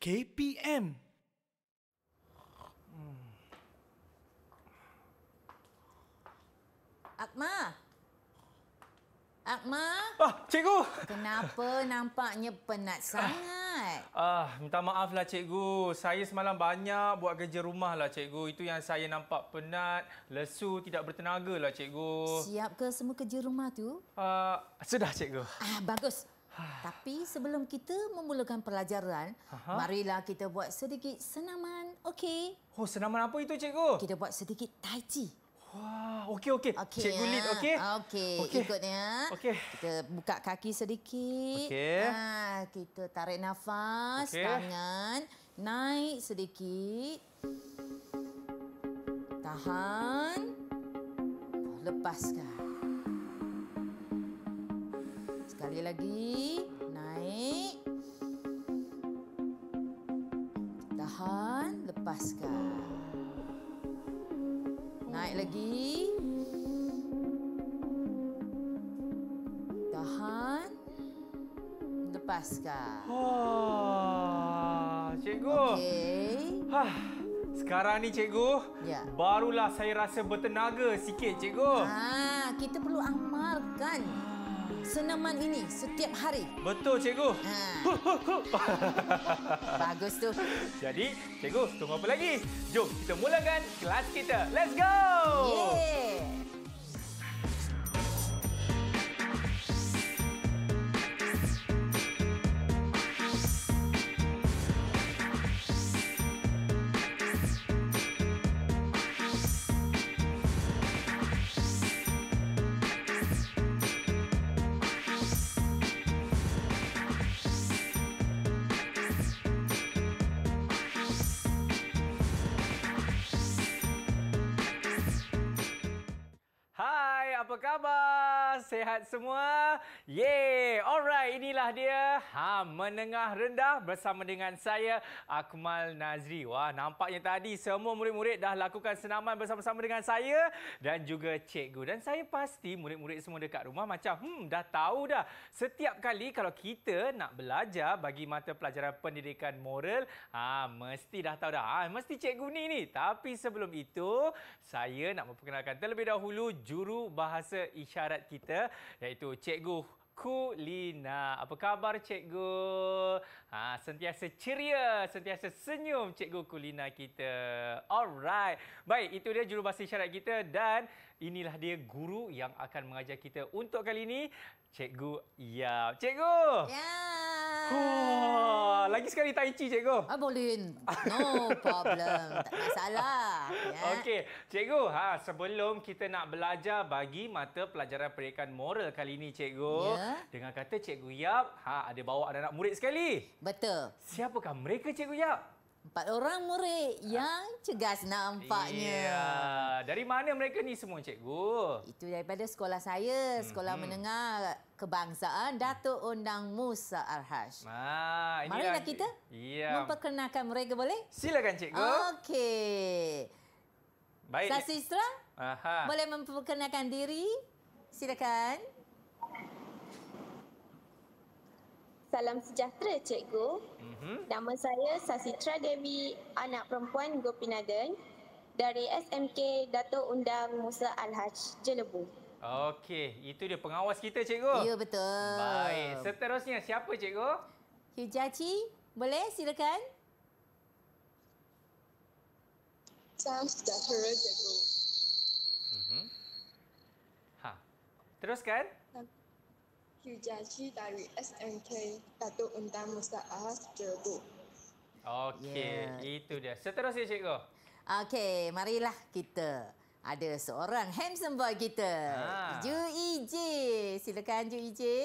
KPM. Akma. Akma. Ah, cikgu. Kenapa nampaknya penat sangat? Ah, ah minta maaflah cikgu. Saya semalam banyak buat kerja rumahlah cikgu. Itu yang saya nampak penat, lesu, tidak bertenaga lah cikgu. Siap ke semua kerja rumah tu? Ah, sudah cikgu. Ah, bagus. Tapi sebelum kita memulakan pelajaran, Aha. marilah kita buat sedikit senaman, okey? Oh, senaman apa itu, cikgu? Kita buat sedikit tai chi. Wah, okey okey. Okay, cikgu ya. lead, okey? Okey, okay. ikutnya. Okey. Kita buka kaki sedikit. Okey. Ha, kita tarik nafas, okay. tangan naik sedikit. Tahan. Lepaskan. Sekali lagi, naik. Tahan, lepaskan. Naik lagi. Tahan, lepaskan. Oh, cikgu. Okey. Ha. Sekarang ni cikgu, ya. barulah saya rasa bertenaga sikit cikgu. Ha, kita perlu amalkan senaman ini setiap hari. Betul, cikgu. Ha. Bagus tu. Jadi, cikgu, tunggu apa lagi? Jom kita mulakan kelas kita. Let's go! Yeah. cama. sehat semua. Yeay. Alright, inilah dia. Ha, menengah rendah bersama dengan saya Akmal Nazri. Wah, nampaknya tadi semua murid-murid dah lakukan senaman bersama-sama dengan saya dan juga cikgu. Dan saya pasti murid-murid semua dekat rumah macam hmm dah tahu dah. Setiap kali kalau kita nak belajar bagi mata pelajaran pendidikan moral, ha mesti dah tahu dah. Ha, mesti cikgu ni ni. Tapi sebelum itu, saya nak memperkenalkan terlebih dahulu juru bahasa isyarat kita iaitu Cikgu Kulina. Apa khabar Cikgu? Ha, sentiasa ceria, sentiasa senyum Cikgu Kulina kita. Alright. Baik, itu dia jurubahasa isyarat kita dan inilah dia guru yang akan mengajar kita untuk kali ini. Cikgu Yap. Cikgu! Yap! Oh, lagi sekali Tai Chi, cikgu. Ah, boleh. No problem. tak masalah. Ya. Okey, cikgu. Ha, sebelum kita nak belajar bagi mata pelajaran perikan moral kali ini, cikgu. Ya. Dengan kata cikgu Yap, ha, ada bawa anak-anak murid sekali. Betul. Siapakah mereka, cikgu Yap? empat orang murid yang cegas nampaknya. Ya. Dari mana mereka ni semua cikgu? Itu daripada sekolah saya, sekolah hmm. menengah kebangsaan Datuk Undang Musa Arhash. Ha, ah, ini Marilah kita ya. memperkenalkan mereka boleh? Silakan cikgu. Okey. Baik. Sasistra? Aha. Boleh memperkenalkan diri? Silakan. Salam sejahtera cikgu. Mm-hmm. Nama saya Sasitra Dewi, anak perempuan Gopinaden dari SMK Datuk Undang Musa Al-Haj Jelebu. Okey, itu dia pengawas kita cikgu. Ya betul. Baik, seterusnya siapa cikgu? Hijaci, boleh silakan. Salam sejahtera cikgu. Mm-hmm. Ha. Teruskan. Kujaji dari SMK Tato Unta Musa Ahas Jerbu. Okey, yeah. itu dia. Seterusnya cikgu. Okey, marilah kita ada seorang handsome boy kita. Ha. Ju EJ. Silakan Ju EJ.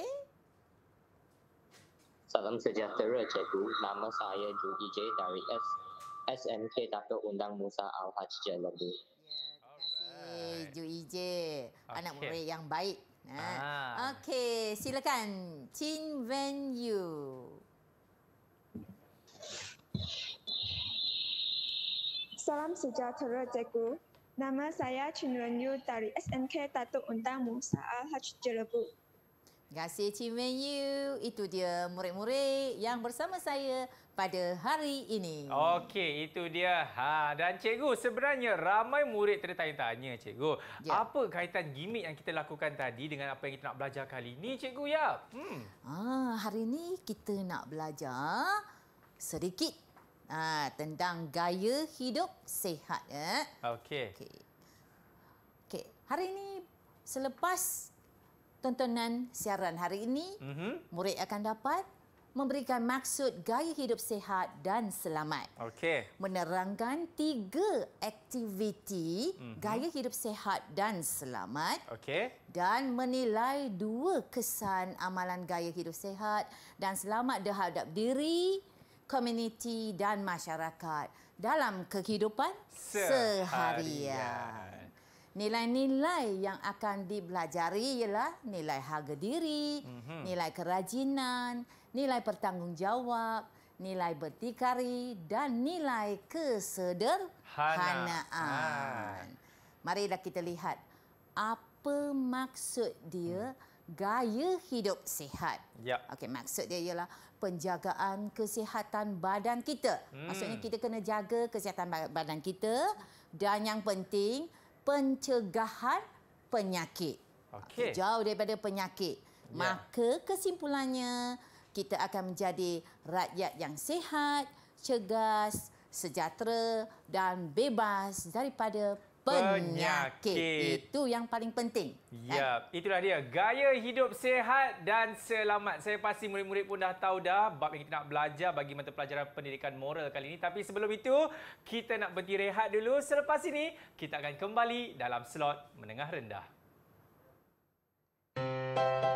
Salam sejahtera cikgu. Nama saya Ju EJ dari S SMK Tato Undang Musa Al Haji Jalabi. Ya, terima kasih Ju EJ. Anak okay. murid yang baik Ah. Okey, silakan. Chin Wen Yu. Salam sejahtera, Cikgu. Nama saya Chin Wen Yu dari SNK Datuk Undang Musa Al-Hajj Jelebu. Terima kasih Chin Wen Yu. Itu dia murid-murid yang bersama saya pada hari ini. Okey, itu dia. Ha, dan cikgu, sebenarnya ramai murid tertanya-tanya, cikgu. Ya. Apa kaitan gimmick yang kita lakukan tadi dengan apa yang kita nak belajar kali ini, cikgu? Ya. Hmm. Ha, hari ini kita nak belajar sedikit ha, tentang gaya hidup sehat. Ya. Okey. Okey. Okay. Hari ini, selepas tontonan siaran hari ini, mm -hmm. murid akan dapat memberikan maksud gaya hidup sehat dan selamat. Okey. Menerangkan tiga aktiviti mm-hmm. gaya hidup sehat dan selamat. Okey. Dan menilai dua kesan amalan gaya hidup sehat dan selamat terhadap diri, komuniti dan masyarakat dalam kehidupan seharian. Nilai-nilai yang akan dipelajari ialah nilai harga diri, mm-hmm. nilai kerajinan, nilai pertanggungjawab, nilai bertikari dan nilai kesederhanaan. Mari dah kita lihat apa maksud dia gaya hidup sihat. Ya. Okey, maksud dia ialah penjagaan kesihatan badan kita. Hmm. Maksudnya kita kena jaga kesihatan badan kita dan yang penting pencegahan penyakit. Okey. Jauh daripada penyakit. Ya. Maka kesimpulannya kita akan menjadi rakyat yang sihat, cegas, sejahtera dan bebas daripada Penyakit. penyakit itu yang paling penting. Ya, kan? itulah dia gaya hidup sehat dan selamat. Saya pasti murid-murid pun dah tahu dah bab yang kita nak belajar bagi mata pelajaran pendidikan moral kali ini. Tapi sebelum itu, kita nak berhenti rehat dulu. Selepas ini, kita akan kembali dalam slot menengah rendah. Musik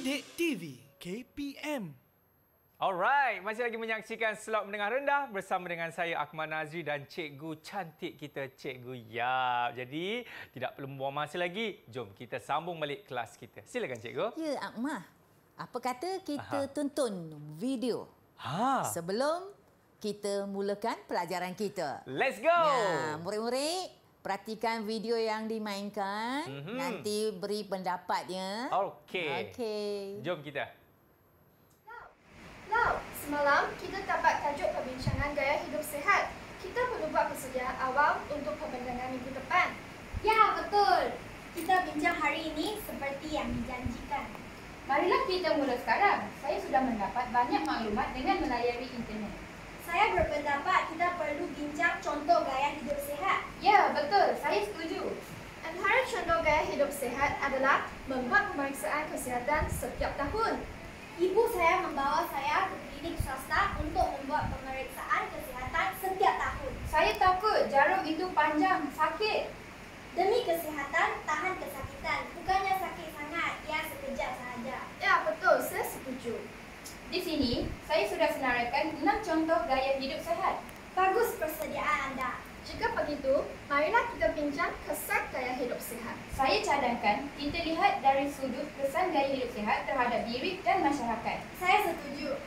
Sidik TV KPM. Alright, masih lagi menyaksikan slot mendengar rendah bersama dengan saya Akmal Nazri dan cikgu cantik kita cikgu Yap. Jadi, tidak perlu membuang masa lagi. Jom kita sambung balik kelas kita. Silakan cikgu. Ya, Akmal. Apa kata kita Aha. tonton video? Ha. Sebelum kita mulakan pelajaran kita. Let's go. Ya, murid-murid, Perhatikan video yang dimainkan. Mm-hmm. Nanti beri pendapatnya. Okey. Okey. Jom kita. Lau, semalam kita dapat tajuk perbincangan gaya hidup sehat. Kita perlu buat persediaan awal untuk pembentangan minggu depan. Ya, betul. Kita bincang hari ini seperti yang dijanjikan. Marilah kita mula sekarang. Saya sudah mendapat banyak maklumat dengan melayari internet. Saya berpendapat kita perlu bincang contoh gaya hidup sehat. Ya, betul. Saya setuju. Antara contoh gaya hidup sehat adalah membuat pemeriksaan kesihatan setiap tahun. Ibu saya membawa saya ke klinik swasta untuk membuat pemeriksaan kesihatan setiap tahun. Saya takut jarum itu panjang, sakit. Demi kesihatan, tahan kesakitan. Bukannya sakit sangat, ia sekejap sahaja. Ya, betul. Saya setuju. Di sini, saya sudah senaraikan enam contoh gaya hidup sehat. Bagus persediaan anda. Jika begitu, marilah kita bincang kesan gaya hidup sehat. Saya cadangkan kita lihat dari sudut kesan gaya hidup sehat terhadap diri dan masyarakat. Saya setuju.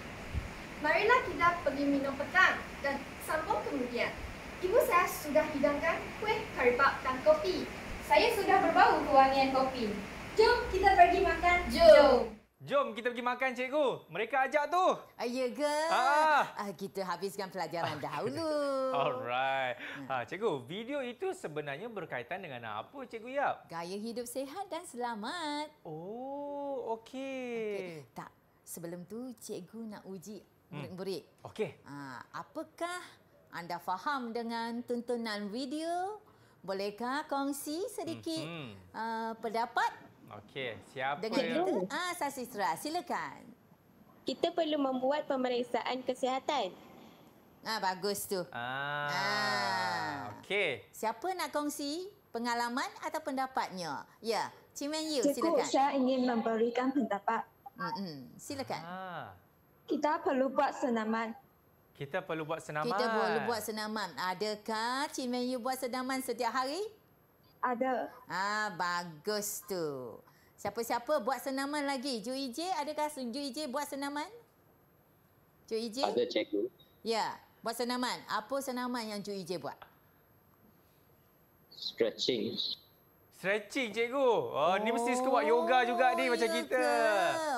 Marilah kita pergi minum petang dan sambung kemudian. Ibu saya sudah hidangkan kuih karipap dan kopi. Saya sudah berbau kewangian kopi. Jom kita pergi makan. Jom. Jom. Jom kita pergi makan cikgu. Mereka ajak tu. Ah, ya ke? Ah. ah. Kita habiskan pelajaran ah, ya. dahulu. Alright. Ha, cikgu, video itu sebenarnya berkaitan dengan apa cikgu Yap? Gaya hidup sehat dan selamat. Oh, okey. Okay. Tak, sebelum tu cikgu nak uji hmm. murid-murid. Hmm. Okey. Ha, apakah anda faham dengan tuntunan video? Bolehkah kongsi sedikit hmm. uh, pendapat? Okey, siapa Dengan yang... Kita, ah, Sasistra, silakan. Kita perlu membuat pemeriksaan kesihatan. Ah, bagus tu. Ah, ah. okey. Siapa nak kongsi pengalaman atau pendapatnya? Ya, Cik Man Yu, Cikgu silakan. Cikgu Syah ingin memberikan pendapat. Mm -mm. Silakan. Ah. Kita perlu buat senaman. Kita perlu buat senaman. Kita perlu buat senaman. Adakah Cik Man Yu buat senaman setiap hari? ada. Ah bagus tu. Siapa-siapa buat senaman lagi? Ju EJ adakah Ju EJ buat senaman? Ju EJ? Ada cikgu. Ya, buat senaman. Apa senaman yang Ju EJ buat? Stretching. Stretching cikgu. Oh, oh ni mesti suka buat oh, yoga juga ni macam kita.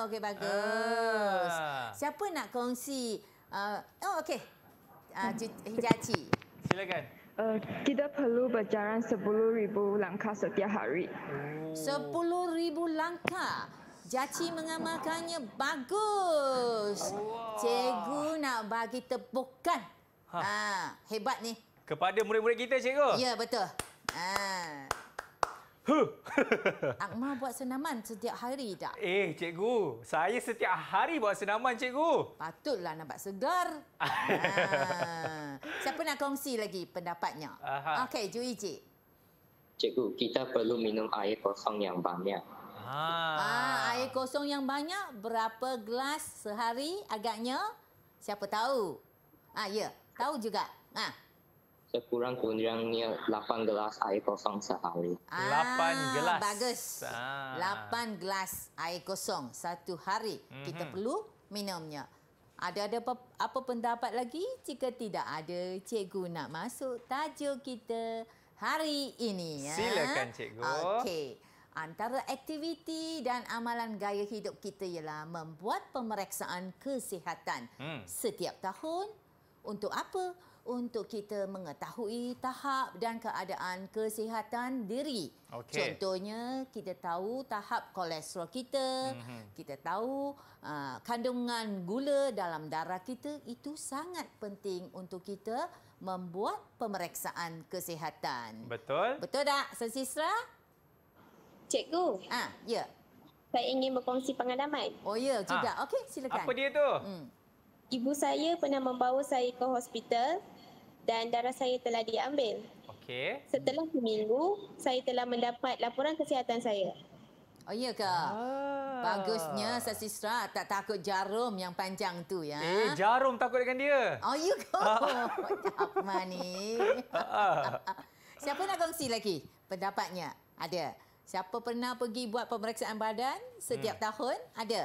Okey bagus. Ah. Siapa nak kongsi? Uh, oh okey. Ah uh, Hijati. Silakan. Uh, eh, tidak perlu berjalan 10,000 langkah setiap hari. Oh. 10,000 langkah. Jaci mengamalkannya bagus. Allah. Cikgu nak bagi tepukan. Ha. ha, hebat ni. Kepada murid-murid kita, cikgu. Ya, betul. Ha. Huh. akma buat senaman setiap hari tak? Eh, cikgu. Saya setiap hari buat senaman, cikgu. Patutlah nampak segar. ha. Siapa nak kongsi lagi pendapatnya? Okey, Jui Cik. Cikgu, kita perlu minum air kosong yang banyak. Ha. Ha, air kosong yang banyak, berapa gelas sehari agaknya? Siapa tahu? Ah ha, Ya, tahu juga. Ha terkurang kurangnya 8 gelas air kosong sehari. Ah, gelas. Bagus. Ah. 8 gelas air kosong satu hari mm-hmm. kita mhm. perlu minumnya. Ada ada apa, apa pendapat lagi? Jika tidak ada, cikgu nak masuk tajuk kita hari ini ya. Silakan cikgu. Okey. Antara aktiviti dan amalan gaya hidup kita ialah membuat pemeriksaan kesihatan hmm. setiap tahun. Untuk apa? untuk kita mengetahui tahap dan keadaan kesihatan diri. Okay. Contohnya kita tahu tahap kolesterol kita, mm-hmm. kita tahu uh, kandungan gula dalam darah kita itu sangat penting untuk kita membuat pemeriksaan kesihatan. Betul? Betul tak, Sesisra? Cikgu. Ah, ha, ya. Saya ingin berkongsi pengalaman. Oh ya, juga. Ha. Okey, silakan. Apa dia tu? Hmm. Ibu saya pernah membawa saya ke hospital dan darah saya telah diambil. Okey. Setelah seminggu, saya telah mendapat laporan kesihatan saya. Oh iya ke? Ah. Bagusnya Sasi Sra tak takut jarum yang panjang tu ya. Eh, jarum takut dengan dia. Oh iya ke? Apa oh, ni? Ah. Siapa nak kongsi lagi pendapatnya? Ada. Siapa pernah pergi buat pemeriksaan badan setiap hmm. tahun? Ada.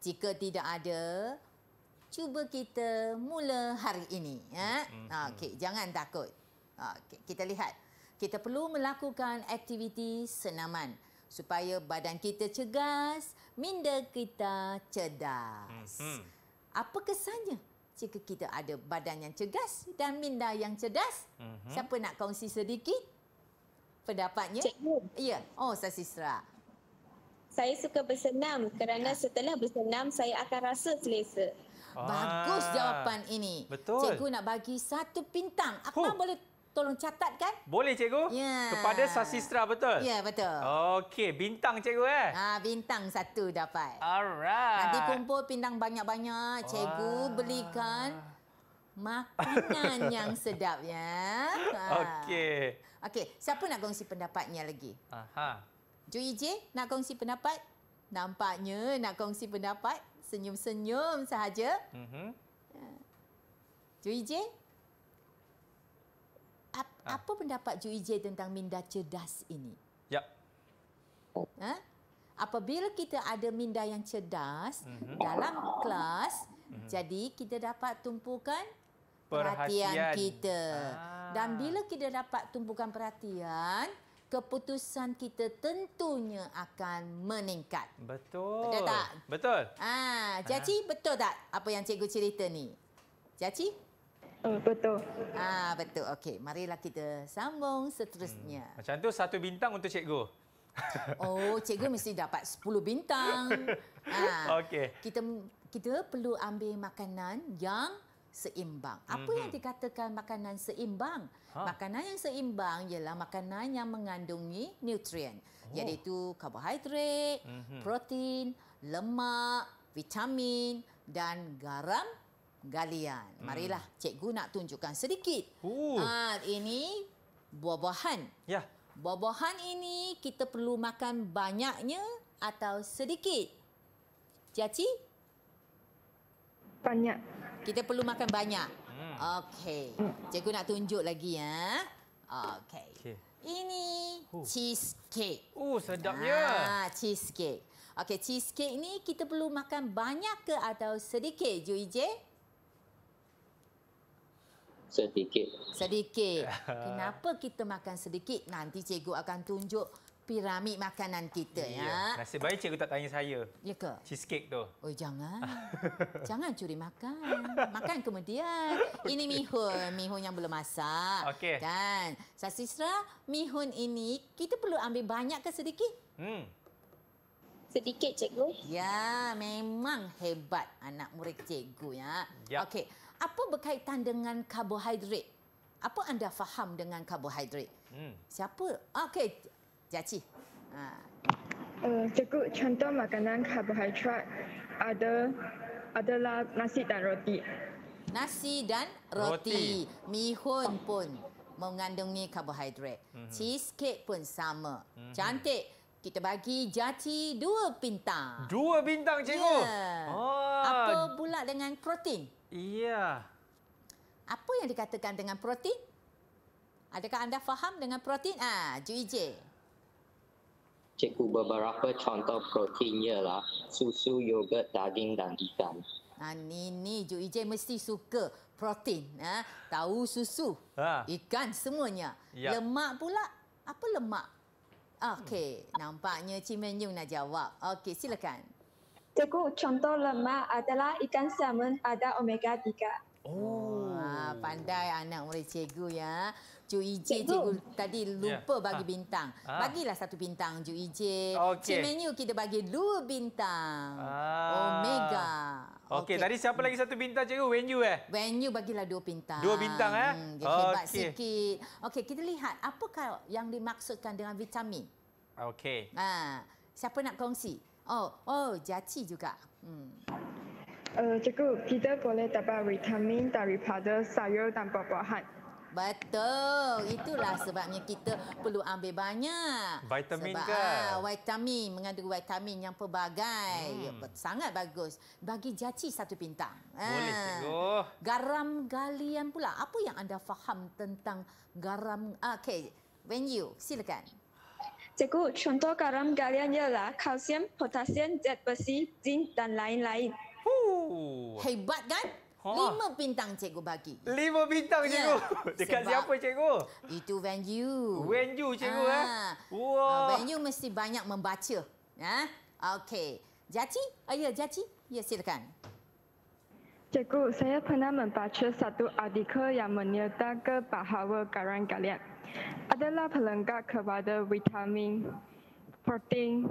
Jika tidak ada, cuba kita mula hari ini ya hmm. hmm okey hmm. jangan takut okey kita lihat kita perlu melakukan aktiviti senaman supaya badan kita cegas minda kita cerdas hmm, hmm. apa kesannya jika kita ada badan yang cegas dan minda yang cerdas hmm. siapa nak kongsi sedikit pendapatnya Cikgu. ya oh sasisra saya suka bersenam kerana ya. setelah bersenam saya akan rasa selesa Bagus ah, jawapan ini. Betul. Cikgu nak bagi satu pintang. Akmal huh. boleh tolong catat kan? Boleh cikgu. Ya. Kepada Sasistra betul? Ya, betul. Okey, bintang cikgu eh. Ha, bintang satu dapat. Alright. Nanti kumpul pindang banyak-banyak. Cikgu Wah. belikan makanan yang sedap ya. Ha. Okey. Okey, siapa nak kongsi pendapatnya lagi? Aha. Joey J, nak kongsi pendapat? Nampaknya nak kongsi pendapat, senyum-senyum sahaja. Mm-hmm. Apa pendapat Cui J tentang minda cerdas ini? Ya. Ha? Apabila kita ada minda yang cerdas mhm. dalam kelas, mhm. jadi kita dapat tumpukan perhatian, kita. Ah. Dan bila kita dapat tumpukan perhatian, keputusan kita tentunya akan meningkat. Betul. Betul tak? Betul. Ah, Jaci, ha? betul tak apa yang cikgu cerita ni? Jaci? Oh, betul. Ah, betul. Okey, marilah kita sambung seterusnya. Hmm. Macam tu satu bintang untuk cikgu. Oh, cikgu mesti dapat 10 bintang. Ah, okay. Kita kita perlu ambil makanan yang seimbang. Apa mm-hmm. yang dikatakan makanan seimbang? Ha. Makanan yang seimbang ialah makanan yang mengandungi nutrien, oh. iaitu karbohidrat, mm-hmm. protein, lemak, vitamin dan garam galian. Mm. Marilah mm. cikgu nak tunjukkan sedikit. Ha, ini buah-buahan. Ya. Yeah. Buah-buahan ini kita perlu makan banyaknya atau sedikit? Jaci? Banyak. Kita perlu makan banyak. Hmm. Okey. Cikgu nak tunjuk lagi ya. Okey. Okay. Ini huh. cheesecake. Oh, sedapnya. Ah, cheesecake. Okey, cheesecake ni kita perlu makan banyak ke atau sedikit, Jo Ije? Sedikit. Sedikit. Kenapa kita makan sedikit? Nanti cikgu akan tunjuk piramid makanan kita ya. ya. Nasib baik cikgu tak tanya saya. Ya ke? Cheesecake tu. Oh jangan. jangan curi makan. Makan kemudian. okay. Ini mihun, mihun yang belum masak. Okay. Kan? Sasisra, mihun ini kita perlu ambil banyak ke sedikit? Hmm. Sedikit cikgu. Ya, memang hebat anak murid cikgu ya. ya. Okey. Apa berkaitan dengan karbohidrat? Apa anda faham dengan karbohidrat? Hmm. Siapa? Okey, Jaci. Ha. Uh, eh, contoh makanan karbohidrat ada adalah nasi dan roti. Nasi dan roti. roti. Mihun pun mengandungi karbohidrat. Mm-hmm. Cheesecake pun sama. Mm-hmm. Cantik. Kita bagi jati dua bintang. Dua bintang, cikgu? Ya. Yeah. Oh. Apa pula dengan protein? Iya. Yeah. Apa yang dikatakan dengan protein? Adakah anda faham dengan protein? Ah, ha, cikgu beberapa contoh proteinnya lah, susu, yogurt, daging dan ikan. Nah, ha, ni ni Jo Ijen mesti suka protein. Eh? Tahu susu, ha. ikan semuanya. Ya. Lemak pula, apa lemak? Okey, hmm. nampaknya Cik Menyung nak jawab. Okey, silakan. Cikgu, contoh lemak adalah ikan salmon ada omega 3. Oh, pandai anak murid cikgu ya. Cu Ije cikgu tadi ya. lupa yeah. bagi bintang. Ah. Bagilah satu bintang Cu Ije. E okay. Cik menu kita bagi dua bintang. Ah. Omega. Okey, okay. tadi siapa lagi satu bintang cikgu? Wenyu eh? Wenyu bagilah dua bintang. Dua bintang eh? Hmm, dia hebat okay. sikit. Okey, kita lihat apakah yang dimaksudkan dengan vitamin. Okey. Ah. Siapa nak kongsi? Oh, oh, Jaci juga. Hmm. Uh, cikgu, kita boleh dapat vitamin daripada sayur dan buah-buahan. Betul. Itulah sebabnya kita perlu ambil banyak. Vitamin Sebab, ke? Ah, vitamin. mengandungi vitamin yang pelbagai. Hmm. Ya, sangat bagus. Bagi jaci satu pintar. Ah. Boleh, cikgu. Garam galian pula. Apa yang anda faham tentang garam? Ah, Okey, when you, silakan. Cikgu, contoh garam galian ialah kalsium, potasium, zat besi, zinc dan lain-lain. Hebat kan? Ha. Lima bintang cikgu bagi. Lima bintang ya, cikgu? Yeah. Dekat Sebab siapa cikgu? Itu venue. Venue cikgu ha. eh? Wow. Uh, venue mesti banyak membaca. Ha? Okey. Jati? Uh, ah, ya, Jati. Ya, silakan. Cikgu, saya pernah membaca satu artikel yang menyertakan bahawa garam galiat adalah pelengkap kepada vitamin protein,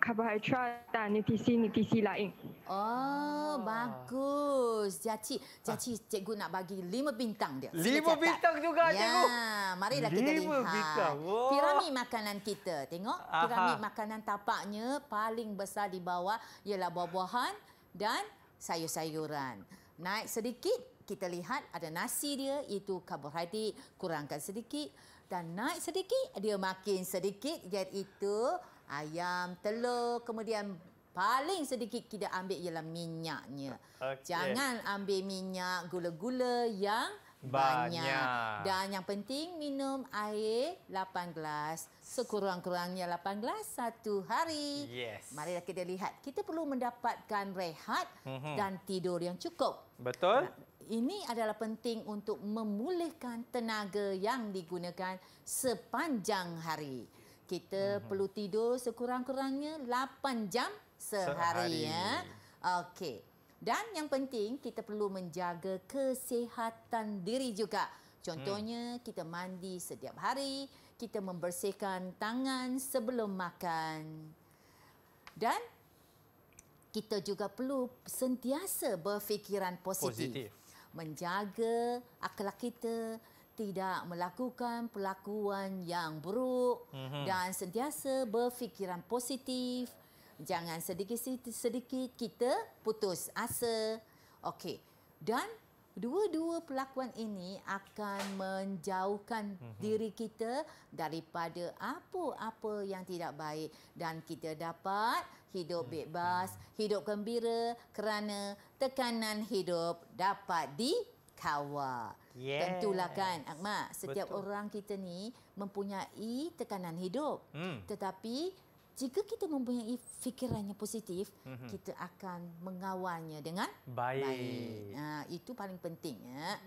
carbohydrate dan nutrisi nutrisi lain. Oh, ah. bagus. Jaci, Jaci, ah. cikgu nak bagi lima bintang dia. Lima bintang juga, ya. cikgu. Ya, mari lah kita lima lihat. Bintang. Oh. Pirami makanan kita, tengok. Pirami Aha. makanan tapaknya paling besar di bawah ialah buah-buahan dan sayur-sayuran. Naik sedikit, kita lihat ada nasi dia, itu karbohidrat, kurangkan sedikit. Dan naik sedikit, dia makin sedikit iaitu ayam, telur, kemudian paling sedikit kita ambil ialah minyaknya. Okay. Jangan ambil minyak gula-gula yang banyak. banyak. Dan yang penting minum air 8 gelas. Sekurang-kurangnya 8 gelas satu hari. Yes. Mari kita lihat. Kita perlu mendapatkan rehat mm-hmm. dan tidur yang cukup. Betul ini adalah penting untuk memulihkan tenaga yang digunakan sepanjang hari. Kita mm-hmm. perlu tidur sekurang-kurangnya 8 jam sehari, ya. sehari. ya. Okey. Dan yang penting kita perlu menjaga kesihatan diri juga. Contohnya hmm. kita mandi setiap hari, kita membersihkan tangan sebelum makan. Dan kita juga perlu sentiasa berfikiran positif. positif menjaga akhlak kita tidak melakukan pelakuan yang buruk mm-hmm. dan sentiasa berfikiran positif jangan sedikit-sedikit kita putus asa okey dan Dua-dua pelakuan ini akan menjauhkan mm-hmm. diri kita daripada apa-apa yang tidak baik dan kita dapat hidup hmm. bebas, mm-hmm. hidup gembira kerana tekanan hidup dapat dikawal. Yes. Tentulah kan, Akmal, setiap Betul. orang kita ni mempunyai tekanan hidup. Mm. Tetapi jika kita mempunyai fikiran yang positif, mm-hmm. kita akan mengawalnya dengan baik. baik. Ha, itu paling penting. Ya.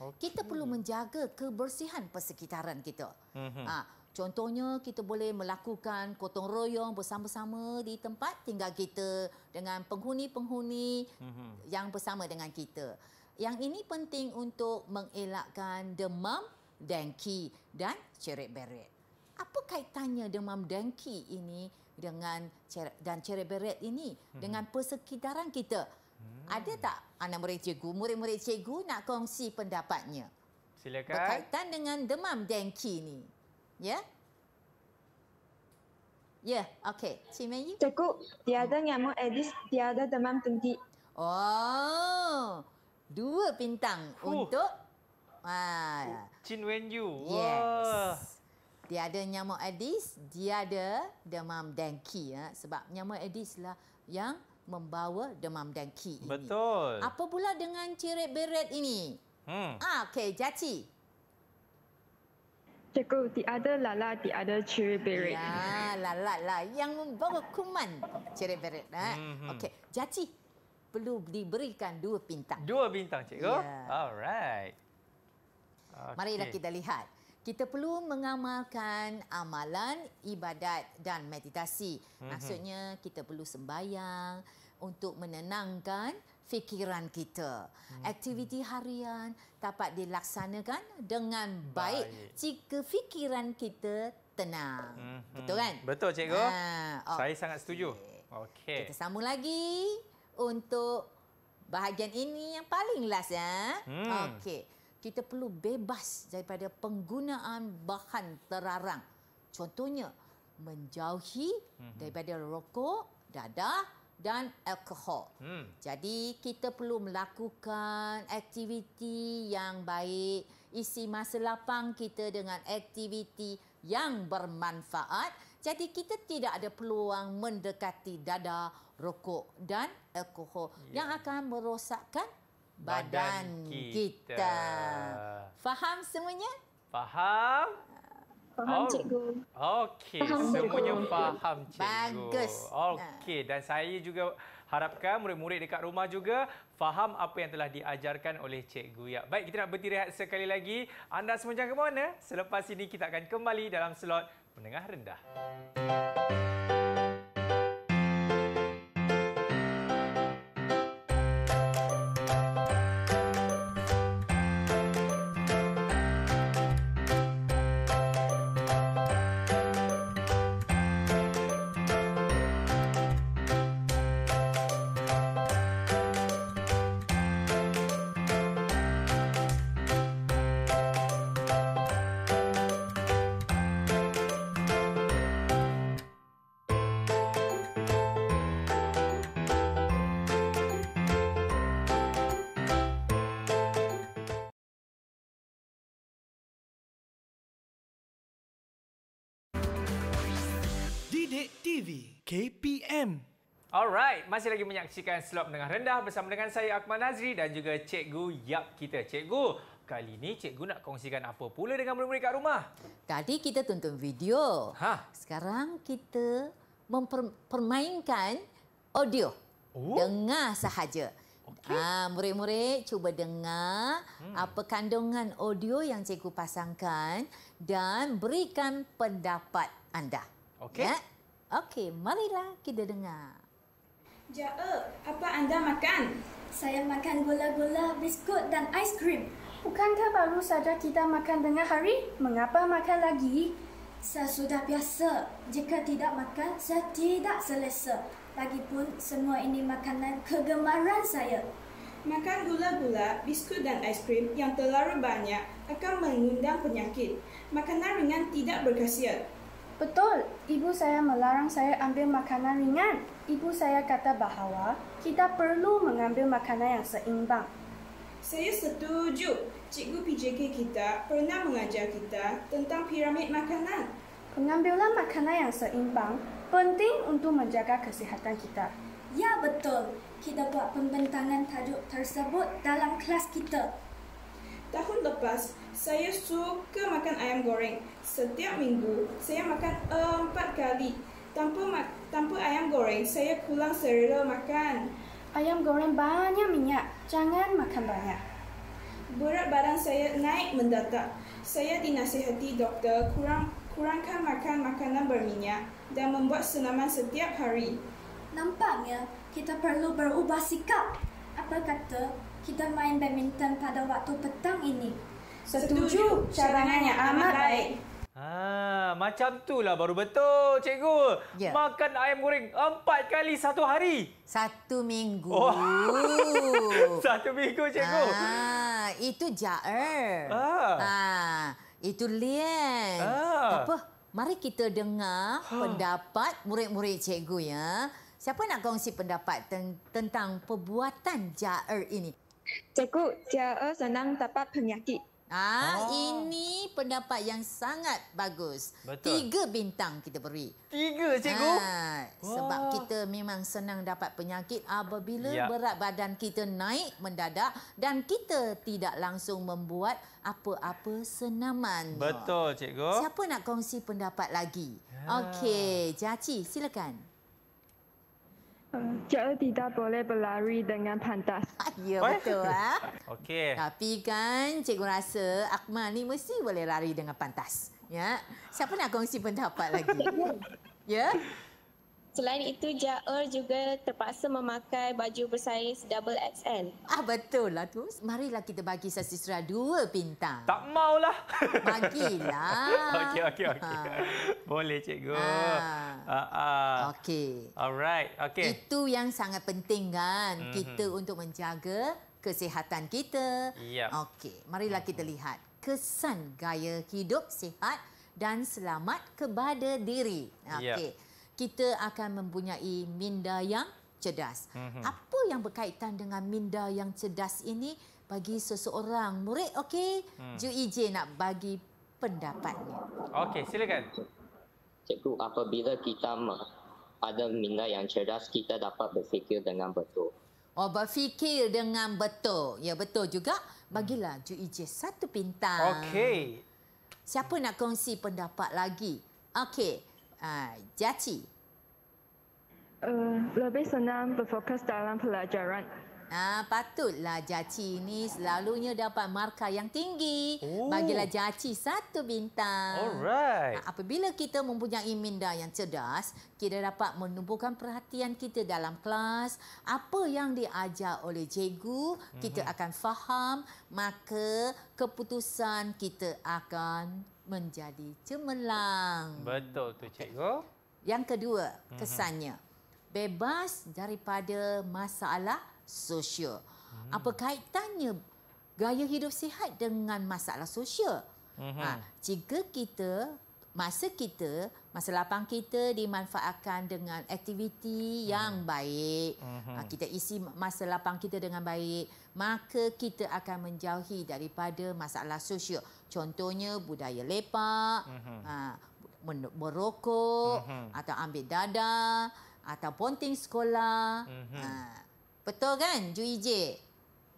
Okay. Kita perlu menjaga kebersihan persekitaran kita. Mm-hmm. Ha, contohnya, kita boleh melakukan gotong royong bersama-sama di tempat tinggal kita dengan penghuni-penghuni mm-hmm. yang bersama dengan kita. Yang ini penting untuk mengelakkan demam, dengki dan ceret-beret apa kaitannya demam dengki ini dengan dan cerebret ini hmm. dengan persekitaran kita? Hmm. Ada tak anak murid cikgu, murid-murid cikgu nak kongsi pendapatnya? Silakan. Berkaitan dengan demam dengki ini. Ya? Yeah? Ya, yeah, okey. Cik Mei. Cikgu, mahu nyamuk Aedes, tiada demam dengki. Oh, dua bintang huh. untuk... Ah. Chin Wen Yu. Yes. Wow. Dia ada nyamuk Aedes, dia ada demam dengki ya sebab nyamuk Aedes lah yang membawa demam dengki ini. Betul. Apa pula dengan ciret beret ini? Hmm. Ah, okay, Jati. Cikgu, dia ada lala, dia ada ciri beret. Ya, lala lala, Yang membawa kuman ciri beret. Ha? Mm -hmm. Okey, Jaci, perlu diberikan dua bintang. Dua bintang, cikgu? Ya. Alright. Okay. Marilah kita lihat kita perlu mengamalkan amalan ibadat dan meditasi. Mhm. Maksudnya kita perlu sembahyang untuk menenangkan fikiran kita. Mhm. Aktiviti harian dapat dilaksanakan dengan baik jika fikiran kita tenang. Mhm. Betul kan? Betul cikgu. Ha, okay. Saya sangat setuju. Okey. Kita sambung lagi untuk bahagian ini yang paling last ya. Hmm. Okey kita perlu bebas daripada penggunaan bahan terarang. Contohnya, menjauhi mhm. daripada rokok, dadah dan alkohol. Hmm. Jadi, kita perlu melakukan aktiviti yang baik, isi masa lapang kita dengan aktiviti yang bermanfaat. Jadi, kita tidak ada peluang mendekati dadah, rokok dan alkohol yeah. yang akan merosakkan badan kita. kita. Faham semuanya? Faham. Faham cikgu. Okey, semuanya cikgu. faham cikgu. Bagus. Okey, dan saya juga harapkan murid-murid dekat rumah juga faham apa yang telah diajarkan oleh cikgu. Ya. Baik, kita nak berhenti rehat sekali lagi. Anda semua jangan ke mana. Selepas ini kita akan kembali dalam slot menengah rendah. KPM. Alright, masih lagi menyaksikan slot menengah rendah bersama dengan saya Akmal Nazri dan juga Cikgu Yap kita. Cikgu, kali ini Cikgu nak kongsikan apa pula dengan murid-murid kat rumah? Tadi kita tonton video. Ha. Sekarang kita mempermainkan audio. Oh. Dengar sahaja. Okay. Ha, murid-murid cuba dengar hmm. apa kandungan audio yang cikgu pasangkan dan berikan pendapat anda. Okey. Ya? Okey, marilah kita dengar. Jae, apa anda makan? Saya makan gula-gula, biskut dan aiskrim. Bukankah baru saja kita makan dengan hari? Mengapa makan lagi? Saya sudah biasa. Jika tidak makan, saya tidak selesa. Lagipun, semua ini makanan kegemaran saya. Makan gula-gula, biskut dan aiskrim yang terlalu banyak akan mengundang penyakit. Makanan ringan tidak berkhasiat. Betul, ibu saya melarang saya ambil makanan ringan. Ibu saya kata bahawa kita perlu mengambil makanan yang seimbang. Saya setuju. Cikgu PJK kita pernah mengajar kita tentang piramid makanan. Pengambilan makanan yang seimbang penting untuk menjaga kesihatan kita. Ya, betul. Kita buat pembentangan tajuk tersebut dalam kelas kita. Tahun lepas, saya suka makan ayam goreng. Setiap minggu, saya makan empat kali. Tanpa, ma- tanpa ayam goreng, saya kurang serela makan. Ayam goreng banyak minyak. Jangan makan banyak. Berat badan saya naik mendadak. Saya dinasihati doktor kurang kurangkan makan makanan berminyak dan membuat senaman setiap hari. Nampaknya kita perlu berubah sikap. Apa kata kita main badminton pada waktu petang ini. Setuju, cadangannya amat baik. Ah, macam tu lah baru betul, cikgu. Ya. Makan ayam goreng empat kali satu hari. Satu minggu. Oh. satu minggu, cikgu. Ah, itu jaer. Ah. Ah, itu lian. Ah. Apa? Mari kita dengar ha. pendapat murid-murid cikgu. ya. Siapa nak kongsi pendapat ten tentang perbuatan jaer ini? cekuk dia e senang dapat penyakit. Ah, oh. ini pendapat yang sangat bagus. Betul. Tiga bintang kita beri. Tiga, ah, cikgu? Ah, oh. Sebab kita memang senang dapat penyakit apabila ya. berat badan kita naik mendadak dan kita tidak langsung membuat apa-apa senaman. Betul, cikgu. Siapa nak kongsi pendapat lagi? Ya. Okey, Jaci, silakan. Jauh tidak boleh berlari dengan pantas. Ya, betul. ah. Okey. Tapi kan cikgu rasa Akmal ni mesti boleh lari dengan pantas. Ya. Siapa nak kongsi pendapat lagi? ya. Selain itu, Jaer juga terpaksa memakai baju bersaiz double XL. Ah betul lah tu. Marilah kita bagi Sasi dua bintang. Tak maulah. Bagilah. Okey okey okey. Ah. Boleh cikgu. Ha. Ha, ha. Okey. Alright, okey. Itu yang sangat penting kan mm -hmm. kita untuk menjaga kesihatan kita. Yep. Okey, marilah kita mhm. lihat kesan gaya hidup sihat dan selamat kepada diri. Okey. Yep kita akan mempunyai minda yang cerdas. Mm-hmm. Apa yang berkaitan dengan minda yang cerdas ini bagi seseorang murid? Okey, mm. Ju EJ nak bagi pendapatnya. Okey, silakan. Cikgu, apabila kita ada minda yang cerdas, kita dapat berfikir dengan betul. Oh, berfikir dengan betul. Ya, betul juga. Bagilah Ju EJ satu bintang. Okey. Siapa nak kongsi pendapat lagi? Okey. Ah, Jati? Uh, lebih senang berfokus dalam pelajaran. Ah, patutlah Jaci ini selalunya dapat markah yang tinggi. Ooh. Bagilah Jaci satu bintang. Alright. Nah, apabila kita mempunyai minda yang cerdas, kita dapat menumpukan perhatian kita dalam kelas. Apa yang diajar oleh cikgu, kita mm-hmm. akan faham. Maka keputusan kita akan menjadi cemerlang. Betul tu cikgu. Yang kedua, mhm. kesannya bebas daripada masalah sosial. Mhm. Apa kaitannya gaya hidup sihat dengan masalah sosial? Mhm. Ha, jika kita masa kita, masa lapang kita dimanfaatkan dengan aktiviti hmm. yang baik, hmm. ha, kita isi masa lapang kita dengan baik, maka kita akan menjauhi daripada masalah sosial. Contohnya budaya lepak, uh-huh. uh, merokok, uh-huh. atau ambil dada, atau ponting sekolah. Uh-huh. Uh, betul kan, Ju Ije?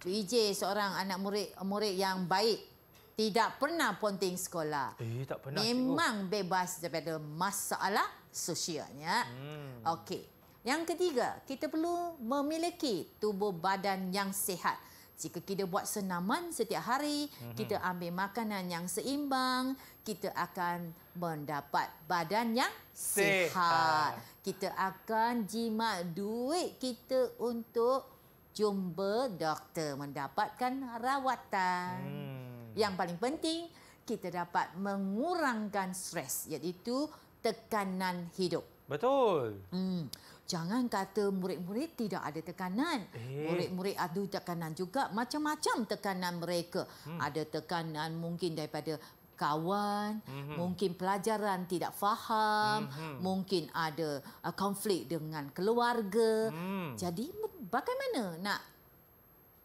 Ju Ije seorang anak murid, murid yang baik. Tidak pernah ponting sekolah. Eh, tak pernah. Memang cikgu. bebas daripada masalah sosialnya. Hmm. Okey. Yang ketiga, kita perlu memiliki tubuh badan yang sihat. Jika kita buat senaman setiap hari, mm-hmm. kita ambil makanan yang seimbang, kita akan mendapat badan yang sihat. sihat. Kita akan jimat duit kita untuk jumpa doktor, mendapatkan rawatan. Mm. Yang paling penting, kita dapat mengurangkan stres iaitu tekanan hidup. Betul. Hmm. Jangan kata murid-murid tidak ada tekanan. Eh. Murid-murid ada tekanan juga. Macam-macam tekanan mereka. Hmm. Ada tekanan mungkin daripada kawan, hmm. mungkin pelajaran tidak faham, hmm. mungkin ada uh, konflik dengan keluarga. Hmm. Jadi bagaimana nak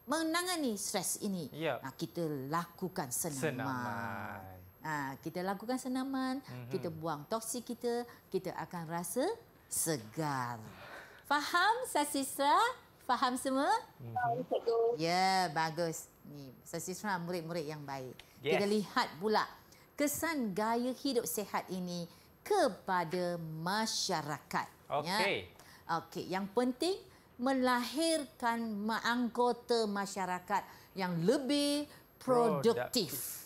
menangani stres ini? Yep. Ya. Nah, kita lakukan senaman. senaman. Ha, kita lakukan senaman, mm-hmm. kita buang toksik kita, kita akan rasa segar. Faham, Sasisra? Faham semua? Faham, Cikgu. Ya, bagus. Ni, Sasisra, murid-murid yang baik. Yes. Kita lihat pula kesan gaya hidup sehat ini kepada masyarakat. Ya. Okey. Ya? Okey, yang penting melahirkan anggota masyarakat yang lebih produktif.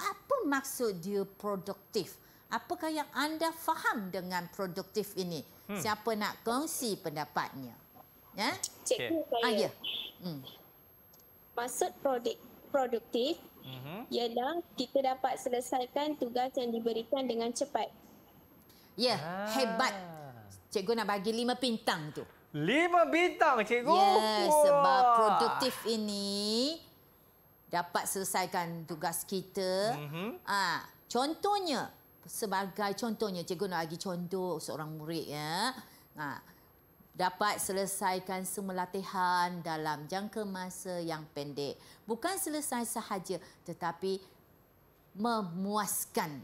Apa maksud dia produktif? Apakah yang anda faham dengan produktif ini? Hmm. Siapa nak kongsi pendapatnya? Ya? Cikgu okay. saya. Ah, ya. hmm. Maksud produk produktif uh ialah kita dapat selesaikan tugas yang diberikan dengan cepat. Ya, ah. hebat. Cikgu nak bagi lima bintang tu. Lima bintang, cikgu? Ya, yeah, sebab produktif ini dapat selesaikan tugas kita. Uh-huh. Ha, contohnya, sebagai contohnya cikgu nak bagi contoh seorang murid ya ha, dapat selesaikan semua latihan dalam jangka masa yang pendek bukan selesai sahaja tetapi memuaskan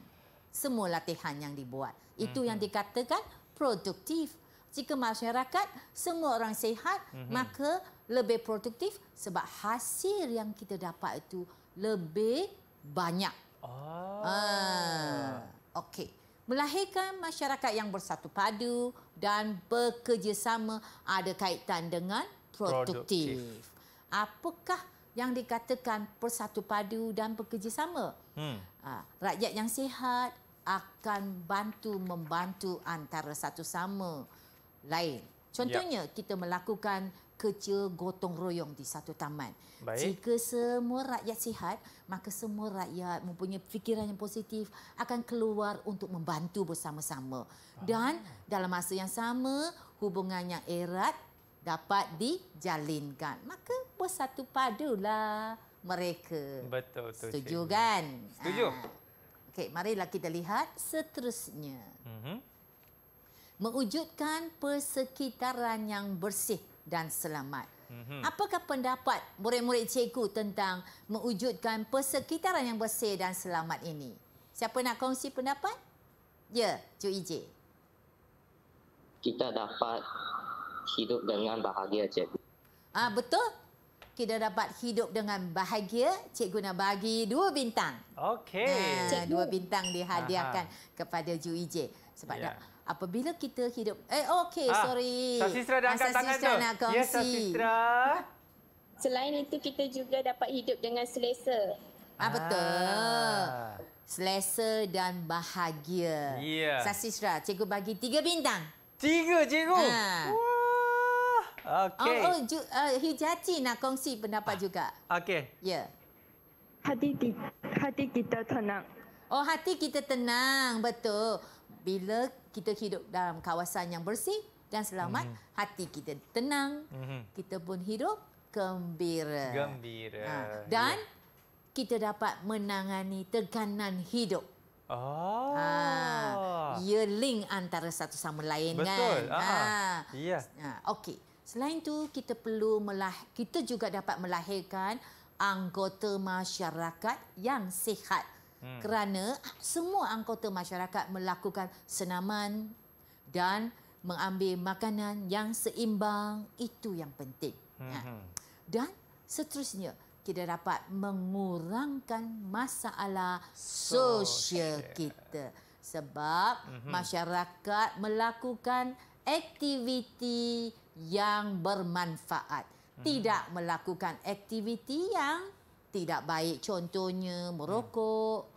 semua latihan yang dibuat itu mm-hmm. yang dikatakan produktif jika masyarakat semua orang sihat mm-hmm. maka lebih produktif sebab hasil yang kita dapat itu lebih banyak ah, ah. Okey. Melahirkan masyarakat yang bersatu padu dan bekerjasama ada kaitan dengan produktif. produktif. Apakah yang dikatakan bersatu padu dan bekerjasama? Hmm. Ah, rakyat yang sihat akan bantu membantu antara satu sama lain. Contohnya, ya. kita melakukan kerja gotong royong di satu taman. Baik. Jika semua rakyat sihat, maka semua rakyat mempunyai fikiran yang positif akan keluar untuk membantu bersama-sama. Ah. Dan dalam masa yang sama, hubungan yang erat dapat dijalinkan. Maka bersatu padulah mereka. Betul. betul Setuju cik. kan? Setuju. Ha. Okey, marilah kita lihat seterusnya. Mm-hmm. Mewujudkan persekitaran yang bersih dan selamat. Mhm. Apakah pendapat murid-murid cikgu tentang mewujudkan persekitaran yang bersih dan selamat ini? Siapa nak kongsi pendapat? Ya, Cik Ije. Kita dapat hidup dengan bahagia, Cikgu. Ah, betul. Kita dapat hidup dengan bahagia. Cikgu nak bagi dua bintang. Okey. Nah, dua bintang dihadiahkan Aha. kepada Cik Ije. Sebab yeah. dah apabila kita hidup eh okey ah, sorry sasistra dah angkat ah, tangan tu nak kongsi. ya sasistra selain itu kita juga dapat hidup dengan selesa ah, ah. betul selesa dan bahagia yeah. sasistra cikgu bagi tiga bintang tiga cikgu ah. Wah. Okay. Oh, oh uh, Hijati nak kongsi pendapat ah, juga. Okey. Ya. Yeah. Hati, hati kita tenang. Oh, hati kita tenang. Betul bila kita hidup dalam kawasan yang bersih dan selamat, mm -hmm. hati kita tenang, mm -hmm. kita pun hidup gembira. Gembira. Ha. Ya. Dan yeah. kita dapat menangani tekanan hidup. Oh. Ha. Ia link antara satu sama lain Betul. kan? Betul. Ah. Ha. Yeah. Ha. Okey. Selain itu, kita perlu melah kita juga dapat melahirkan anggota masyarakat yang sihat. Mm Hmm. kerana semua anggota masyarakat melakukan senaman dan mengambil makanan yang seimbang itu yang penting. Ya. Hmm. Dan seterusnya kita dapat mengurangkan masalah sosial kita sebab hmm. masyarakat melakukan aktiviti yang bermanfaat hmm. tidak melakukan aktiviti yang tidak baik contohnya merokok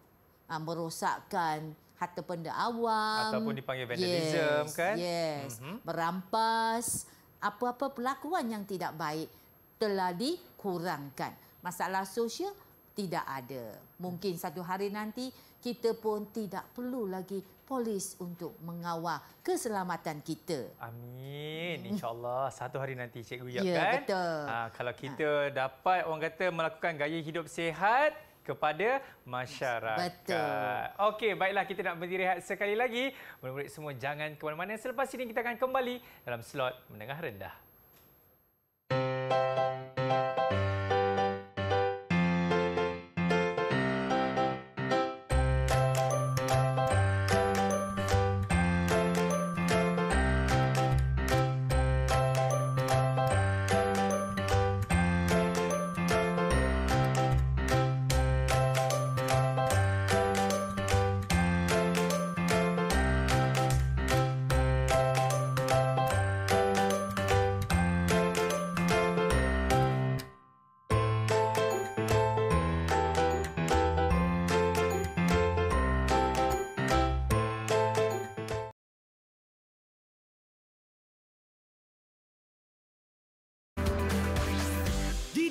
uh, merosakkan harta benda awam ataupun dipanggil vandalism yes, kan yes mm-hmm. merampas apa-apa pelakuan yang tidak baik telah dikurangkan masalah sosial tidak ada mungkin satu hari nanti kita pun tidak perlu lagi polis untuk mengawal keselamatan kita. Amin. Hmm. InsyaAllah satu hari nanti Cikgu Yap ya, kan? Ya, betul. Ah, ha, kalau kita ha. dapat orang kata melakukan gaya hidup sehat, kepada masyarakat. Okey, baiklah kita nak berdiri rehat sekali lagi. Murid-murid semua jangan ke mana-mana. Selepas ini kita akan kembali dalam slot menengah rendah. Thank you.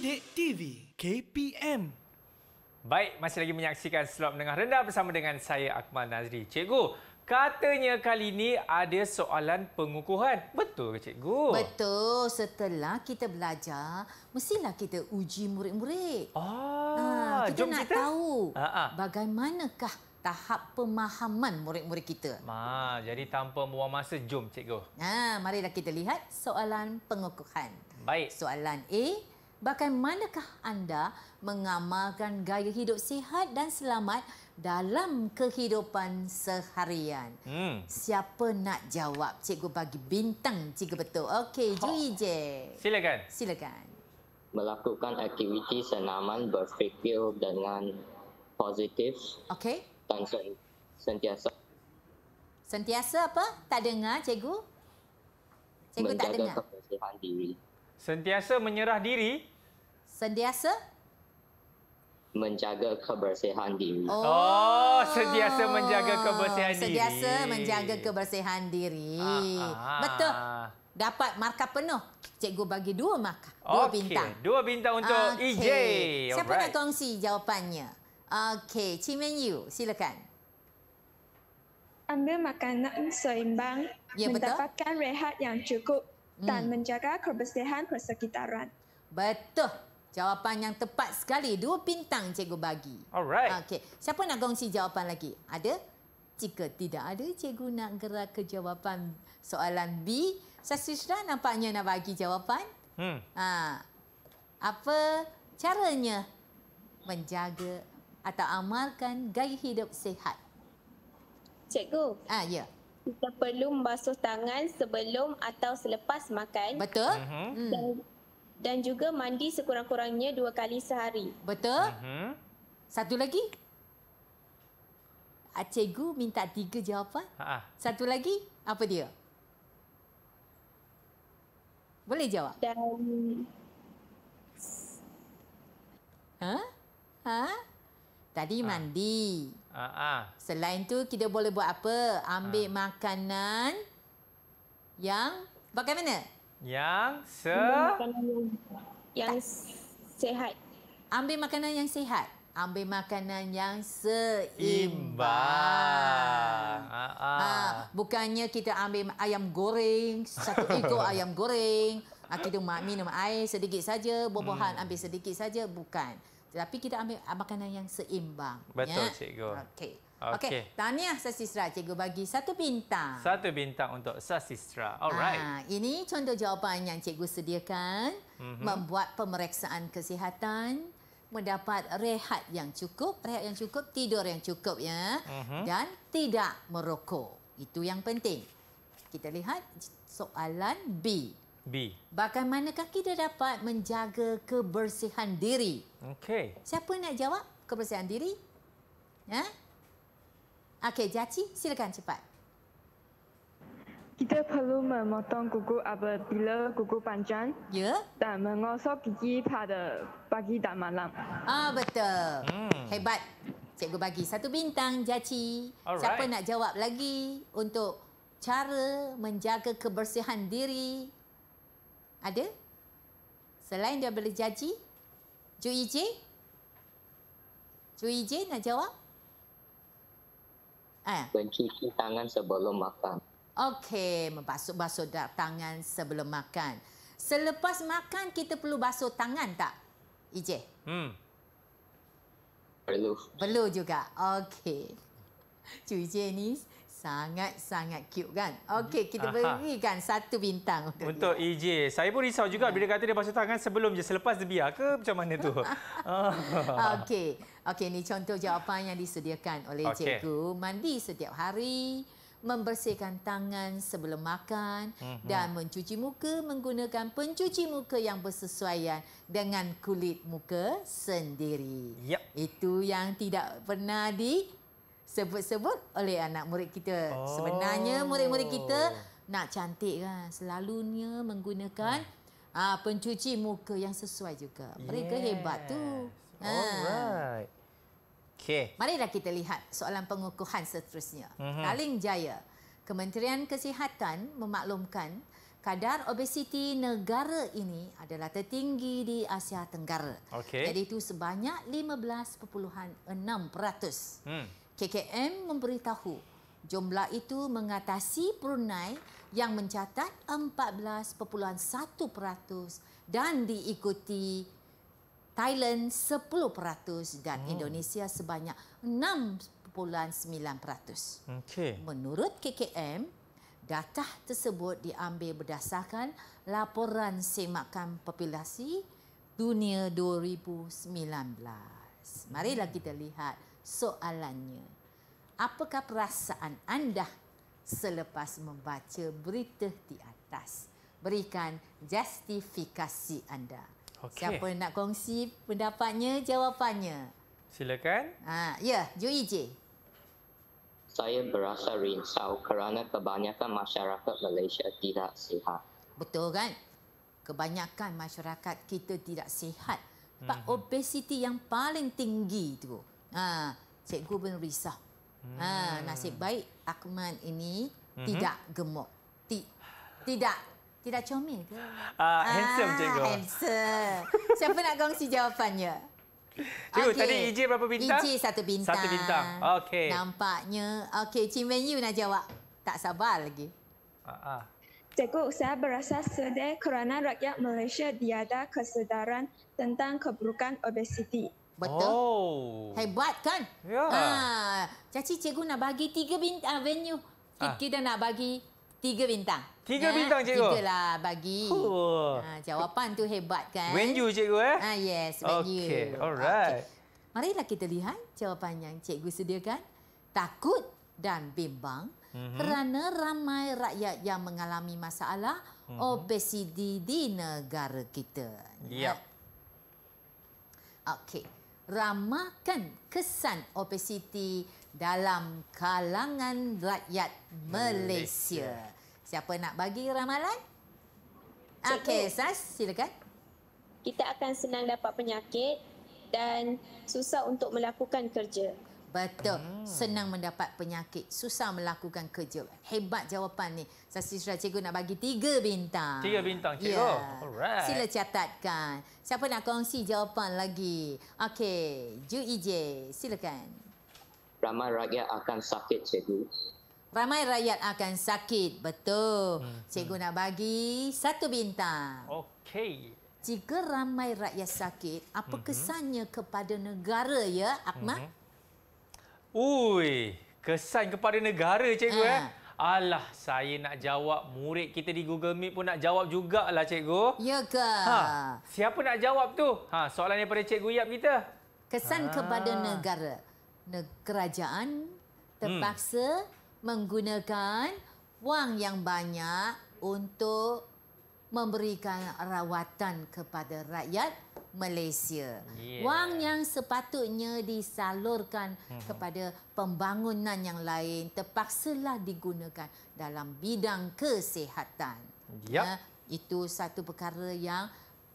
Sidik TV KPM. Baik, masih lagi menyaksikan slot menengah rendah bersama dengan saya Akmal Nazri. Cikgu, katanya kali ini ada soalan pengukuhan. Betul ke cikgu? Betul. Setelah kita belajar, mestilah kita uji murid-murid. Ah, ha, kita jom nak kita? tahu ha, ha. bagaimanakah tahap pemahaman murid-murid kita. Ha, jadi tanpa membuang masa, jom cikgu. Ha, marilah kita lihat soalan pengukuhan. Baik. Soalan A, bagaimanakah anda mengamalkan gaya hidup sihat dan selamat dalam kehidupan seharian? Hmm. Siapa nak jawab? Cikgu bagi bintang jika betul. Okey, JJ. Silakan. Silakan. Melakukan aktiviti senaman berfikir dengan positif. Okey. Dan sentiasa. Sentiasa apa? Tak dengar, cikgu? Cikgu Menjaga tak dengar. Menjaga kebersihan diri. Sentiasa menyerah diri? sentiasa menjaga kebersihan diri. Oh, oh sentiasa menjaga kebersihan sendiasa diri. Sentiasa menjaga kebersihan diri. Ah, ah, Betul. Dapat markah penuh. Cikgu bagi dua markah. Dua okay. bintang. Dua bintang untuk okay. EJ. Alright. Siapa nak kongsi jawapannya? Okey, Chi Min Yu, silakan. Ambil makanan seimbang, ya, mendapatkan betul? rehat yang cukup dan hmm. menjaga kebersihan persekitaran. Betul. Jawapan yang tepat sekali. Dua bintang cikgu bagi. Alright. Okey. Siapa nak kongsi jawapan lagi? Ada? Jika tidak ada, cikgu nak gerak ke jawapan soalan B. Sasisra nampaknya nak bagi jawapan. Hmm. Ha. Apa caranya menjaga atau amalkan gaya hidup sehat? Cikgu. Ha, ya. Kita perlu membasuh tangan sebelum atau selepas makan. Betul. Uh-huh. Dan dan juga mandi sekurang-kurangnya dua kali sehari. Betul. Uh-huh. Satu lagi. Ah, cikgu minta tiga jawapan. Ha-ha. Satu lagi, apa dia? Boleh jawab? Dan... Ha? Ha? Tadi ha. mandi. Ha-ha. Selain tu, kita boleh buat apa? Ambil ha. makanan yang bagaimana? yang se yang sehat. Ambil makanan yang sehat. Ambil makanan yang seimbang. Ha, bukannya kita ambil ayam goreng, satu ekor ayam goreng, ha, kita minum air sedikit saja, buah-buahan hmm. ambil sedikit saja, bukan. Tetapi kita ambil makanan yang seimbang. Betul, ya? cikgu. Okey. Okey, okay. tahniah Sasistra. Cikgu bagi satu bintang. Satu bintang untuk Sasistra. Alright. Ha, ini contoh jawapan yang cikgu sediakan. Mm -hmm. Membuat pemeriksaan kesihatan. Mendapat rehat yang cukup. Rehat yang cukup, tidur yang cukup. ya, mm -hmm. Dan tidak merokok. Itu yang penting. Kita lihat soalan B. B. Bagaimanakah kita dapat menjaga kebersihan diri? Okey. Siapa nak jawab kebersihan diri? Ya. Ha? Okey, Jaci, silakan cepat. Kita perlu memotong kuku apabila kuku panjang ya? dan mengosok gigi pada pagi dan malam. Ah betul. Hmm. Hebat. Cikgu bagi satu bintang, Jaci. Alright. Siapa nak jawab lagi untuk cara menjaga kebersihan diri? Ada? Selain dia boleh jaji? Cui J? Cui J nak jawab? Eh. Mencuci tangan sebelum makan. Okey, membasuh-basuh tangan sebelum makan. Selepas makan kita perlu basuh tangan tak? Ije? Hmm. Perlu. Perlu juga. Okey. Cuci e jenis Sangat-sangat cute kan? Hmm. Okey, kita berikan Aha. satu bintang untuk, untuk dia. Untuk e EJ. Saya pun risau juga ya. bila kata dia basuh tangan sebelum je. Selepas dia biar ke macam mana tu? Ah. Okey. Okey, Ini contoh jawapan yang disediakan oleh okay. cikgu. Mandi setiap hari, membersihkan tangan sebelum makan mm -hmm. dan mencuci muka menggunakan pencuci muka yang bersesuaian dengan kulit muka sendiri. Yep. Itu yang tidak pernah di sebut-sebut oleh anak murid kita. Oh. Sebenarnya murid-murid kita nak cantik kan. Selalunya menggunakan ah. Ah, pencuci muka yang sesuai juga. Mereka yes. hebat tu. Ha. Alright. Ha. Okay. Mari dah kita lihat soalan pengukuhan seterusnya. Mm-hmm. Kaling Jaya. Kementerian Kesihatan memaklumkan kadar obesiti negara ini adalah tertinggi di Asia Tenggara. Okay. Jadi itu sebanyak 15.6%. Hmm. KKM memberitahu jumlah itu mengatasi Brunei yang mencatat 14.1% dan diikuti Thailand 10% dan hmm. Indonesia sebanyak 6.9%. Okey. Menurut KKM, data tersebut diambil berdasarkan laporan semakan populasi dunia 2019. Marilah hmm. kita lihat soalannya apakah perasaan anda selepas membaca berita di atas berikan justifikasi anda okay. siapa nak kongsi pendapatnya jawapannya silakan ha ya JJ e saya berasa rinsau kerana kebanyakan masyarakat Malaysia tidak sihat betul kan kebanyakan masyarakat kita tidak sihat sebab mm-hmm. obesiti yang paling tinggi tu. Yeah. Ha, cikgu pun risau. Ha, hmm. nasib baik Akman ini mm-hmm. tidak gemuk. Ti- tidak tidak comel ke? Uh, handsome ah, cikgu. ah, Handsome. Siapa nak kongsi jawapannya? Cikgu, okay. tadi EJ berapa bintang? EJ satu bintang. Satu bintang. Okey. Nampaknya. Okey, Cik Man Yu nak jawab. Tak sabar lagi. Uh, uh. Cikgu, saya berasa sedih kerana rakyat Malaysia tiada kesedaran tentang keburukan obesiti. Betul. Oh. Hebat kan? Ya. Ha. Caci cikgu nak bagi tiga bintang ah, venue. Ah. Kita, ha. kita nak bagi tiga bintang. Tiga ha. bintang cikgu? Tiga lah bagi. Huh. Ah, ha. Jawapan tu hebat kan? Venue cikgu eh? Ha. Yes, venue. Okay, alright. Okay. Marilah kita lihat jawapan yang cikgu sediakan. Takut dan bimbang mm -hmm. kerana ramai rakyat yang mengalami masalah mm -hmm. obesiti di negara kita. Ya. Yep. Okey ramakan kesan obesiti dalam kalangan rakyat Malaysia. Siapa nak bagi ramalan? Okey, Sas, silakan. Kita akan senang dapat penyakit dan susah untuk melakukan kerja. Betul. Hmm. Senang mendapat penyakit, susah melakukan kerja. Hebat jawapan ni. Sastera cikgu nak bagi tiga bintang. Tiga bintang cikgu. Yeah. Alright. Sila catatkan. Siapa nak kongsi jawapan lagi? Okey, Ju EJ, silakan. Ramai rakyat akan sakit cikgu. Ramai rakyat akan sakit. Betul. Hmm. Cikgu hmm. nak bagi satu bintang. Okey. Jika ramai rakyat sakit, apa mhm. kesannya kepada negara ya, Akmal? Hmm. Ui, kesan kepada negara cikgu ya eh. Ah. Alah, saya nak jawab murid kita di Google Meet pun nak jawab juga lah cikgu. Ya ke? Ha. Siapa nak jawab tu? Ha, soalan daripada cikgu Yap kita. Kesan ha. kepada negara. Kerajaan terpaksa hmm. menggunakan wang yang banyak untuk memberikan rawatan kepada rakyat Malaysia. Yeah. Wang yang sepatutnya disalurkan mhm. kepada pembangunan yang lain terpaksalah digunakan dalam bidang kesihatan. Yep. Ya, itu satu perkara yang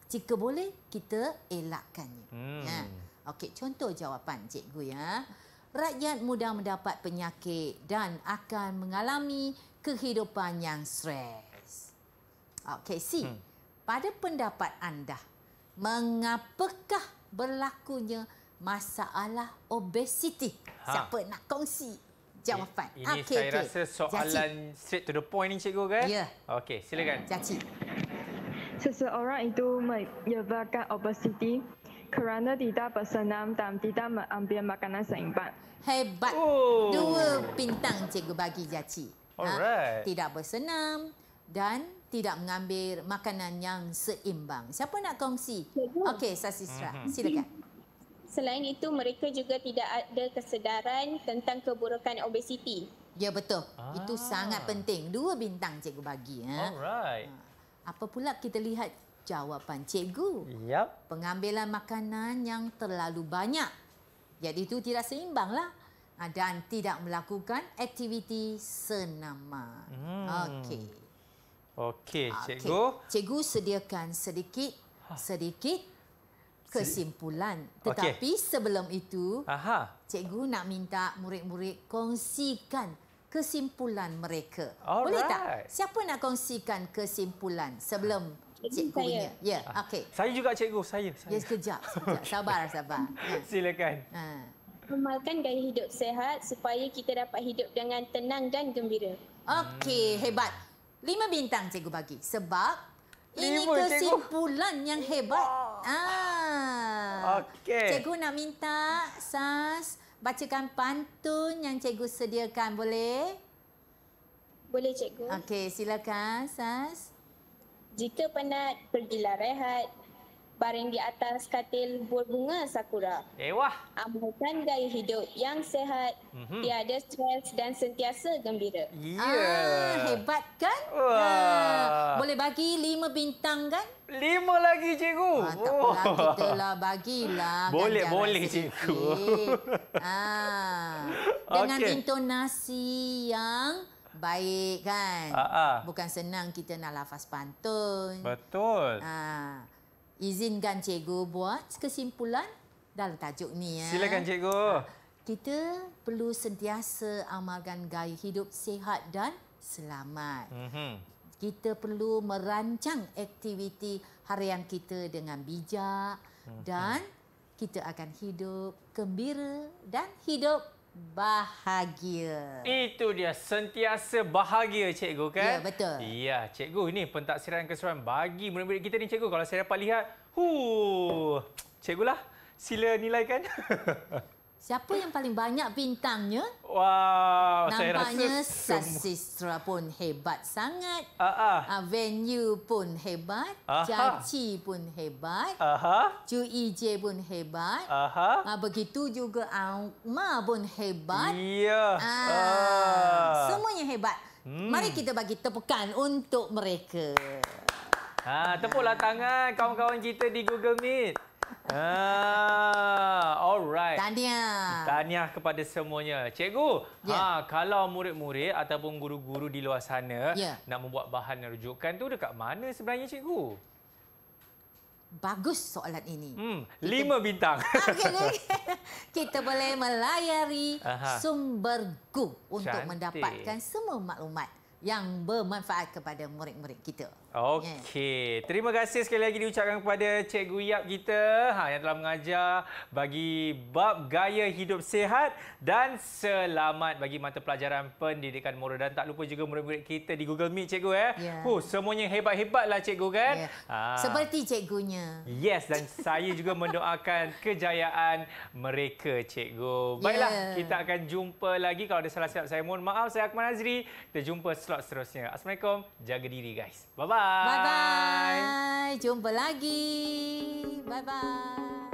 jika boleh kita elakkannya. Hmm. Ya. Okey, contoh jawapan cikgu ya. Rakyat mudah mendapat penyakit dan akan mengalami kehidupan yang stres. Okey, C. Hmm. Pada pendapat anda, mengapakah berlakunya masalah obesiti? Ha. Siapa nak kongsi jawapan? Ini, okay, saya okay. rasa soalan Jaci. straight to the point ini cikgu kan? Ya. Yeah. Okey, silakan. Jaci. Seseorang itu menyebabkan obesiti kerana tidak bersenam dan tidak mengambil makanan seimbang. Hebat. Oh. Dua bintang cikgu bagi Jaci. Ha? Alright. Ha, tidak bersenam dan tidak mengambil makanan yang seimbang. Siapa nak kongsi? Okey, Sasisra, mhm. silakan. Selain itu, mereka juga tidak ada kesedaran tentang keburukan obesiti. Ya, betul. Ah. Itu sangat penting. Dua bintang cikgu bagi. Ya. Ha. Alright. Apa pula kita lihat jawapan cikgu? Yep. Pengambilan makanan yang terlalu banyak. Jadi itu tidak seimbang lah. Ha, dan tidak melakukan aktiviti senama. Hmm. Okey. Ah, okey, cikgu. Okay. Cikgu sediakan sedikit ha. sedikit kesimpulan. Tetapi okay. sebelum itu, Aha. cikgu nak minta murid-murid kongsikan kesimpulan mereka. Alright. Boleh tak? Siapa nak kongsikan kesimpulan sebelum cikgu punya? Ya, ah. okey. Saya juga cikgu, saya. saya. Ya, sekejap, sekejap. Sabar, sabar. Ya. Silakan. Ha. Memalkan gaya hidup sehat supaya kita dapat hidup dengan tenang dan gembira. Okey, hmm. hebat. Lima bintang cikgu bagi sebab ini kesimpulan cikgu. yang hebat. Ah. Okey. Cikgu nak minta Sas bacakan pantun yang cikgu sediakan boleh? Boleh cikgu. Okey, silakan Sas. Jika penat, pergilah rehat baring di atas katil bul bunga sakura. Ewah. Amalkan gaya hidup yang sehat, mm-hmm. tiada stres dan sentiasa gembira. Yeah. Ah, hebat kan? Wah. Ah, boleh bagi lima bintang kan? Lima lagi cikgu. Ah, tak apalah, oh. kita lah bagilah. Boleh, kan, boleh cikgu. Ah. Dengan okay. intonasi yang baik kan? Ah, ah. Bukan senang kita nak lafaz pantun. Betul. Ah izinkan cikgu buat kesimpulan dalam tajuk ni ya. Silakan cikgu. Kita perlu sentiasa amalkan gaya hidup sehat dan selamat. Mm-hmm. Kita perlu merancang aktiviti harian kita dengan bijak mm-hmm. dan kita akan hidup gembira dan hidup bahagia. Itu dia, sentiasa bahagia cikgu kan? Ya, betul. Ya, cikgu ini pentaksiran keseruan bagi murid-murid kita ni cikgu. Kalau saya dapat lihat, huh, cikgulah sila nilai kan. Siapa yang paling banyak bintangnya? Wow, Nampaknya saya rasa Sasistra pun hebat sangat. Uh, uh. Uh, venue pun hebat. Uh, Jaci pun hebat. QEJ uh, uh. pun hebat. Uh, uh. Uh, begitu juga Ma pun hebat. Yeah. Uh, uh. Semuanya hebat. Hmm. Mari kita bagi tepukan untuk mereka. Ha, tepuklah tangan kawan-kawan kita di Google Meet. Ah, alright. Tanya. Tanya kepada semuanya. Cikgu, yeah. ha, kalau murid-murid ataupun guru-guru di luar sana yeah. nak membuat bahan rujukan tu dekat mana sebenarnya cikgu? Bagus soalan ini. Hmm, kita... lima bintang. Okay, okay. kita boleh melayari Aha. sumber Google untuk Cantik. mendapatkan semua maklumat yang bermanfaat kepada murid-murid kita. Okey. Terima kasih sekali lagi diucapkan kepada Cikgu Yap kita ha, yang telah mengajar bagi bab gaya hidup sehat dan selamat bagi mata pelajaran pendidikan moral. Dan tak lupa juga murid-murid kita di Google Meet, Cikgu. Eh. Yeah. Huh, semuanya hebat-hebatlah, Cikgu. kan? Yeah. Ha. Seperti Cikgunya. Yes, dan saya juga mendoakan kejayaan mereka, Cikgu. Baiklah, yeah. kita akan jumpa lagi. Kalau ada salah-salah saya, mohon maaf. Saya Akmal Azri. Kita jumpa slot seterusnya. Assalamualaikum. Jaga diri guys. Bye-bye. Bye-bye. Jumpa lagi. Bye-bye.